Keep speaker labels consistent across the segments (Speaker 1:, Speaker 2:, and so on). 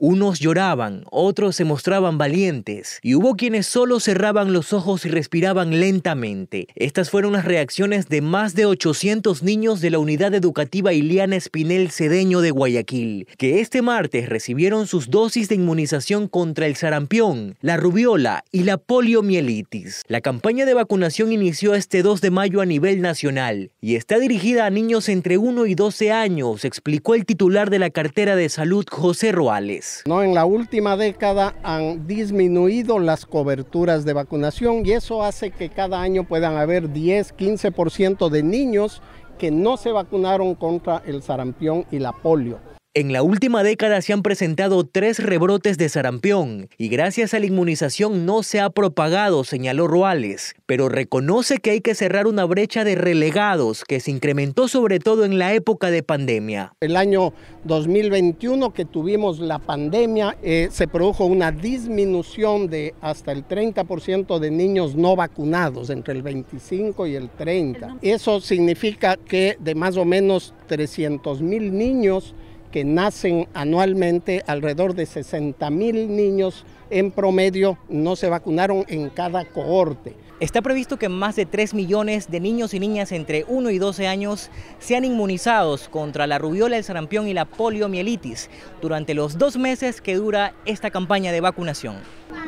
Speaker 1: Unos lloraban, otros se mostraban valientes, y hubo quienes solo cerraban los ojos y respiraban lentamente. Estas fueron las reacciones de más de 800 niños de la Unidad Educativa Iliana Espinel Cedeño de Guayaquil, que este martes recibieron sus dosis de inmunización contra el sarampión, la rubiola y la poliomielitis. La campaña de vacunación inició este 2 de mayo a nivel nacional y está dirigida a niños entre 1 y 12 años, explicó el titular de la cartera de salud José Roales.
Speaker 2: No, en la última década han disminuido las coberturas de vacunación y eso hace que cada año puedan haber 10, 15% de niños que no se vacunaron contra el sarampión y la polio.
Speaker 1: En la última década se han presentado tres rebrotes de sarampión y gracias a la inmunización no se ha propagado, señaló Ruales, pero reconoce que hay que cerrar una brecha de relegados que se incrementó sobre todo en la época de pandemia. El año 2021 que tuvimos la
Speaker 2: pandemia eh, se produjo una disminución de hasta el 30% de niños no vacunados, entre el 25 y el 30. Eso significa que de más o menos 300 mil niños que nacen anualmente alrededor de 60 mil niños en promedio no se vacunaron en cada
Speaker 3: cohorte. Está previsto que más de 3 millones de niños y niñas entre 1 y 12 años sean inmunizados contra la rubiola, el sarampión y la poliomielitis durante los dos meses que dura esta campaña de vacunación.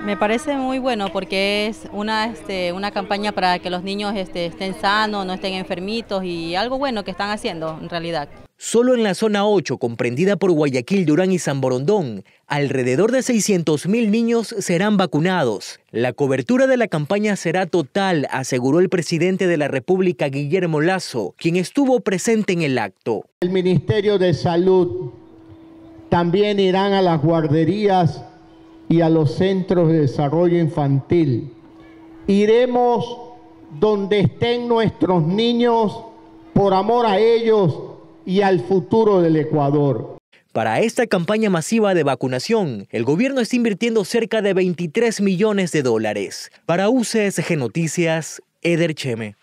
Speaker 3: Me parece muy bueno porque es una, este, una campaña para que los niños este, estén sanos, no estén enfermitos y algo bueno que están haciendo en realidad.
Speaker 1: Solo en la zona 8, comprendida por Guayaquil, Durán y San Borondón, alrededor de 600.000 niños serán vacunados. La cobertura de la campaña será total, aseguró el presidente de la República, Guillermo Lazo, quien estuvo presente en el acto.
Speaker 4: El Ministerio de Salud también irán a las guarderías y a los centros de desarrollo infantil. Iremos donde estén nuestros niños por amor a ellos y al futuro del Ecuador.
Speaker 1: Para esta campaña masiva de vacunación, el gobierno está invirtiendo cerca de 23 millones de dólares. Para UCSG Noticias, Eder Cheme.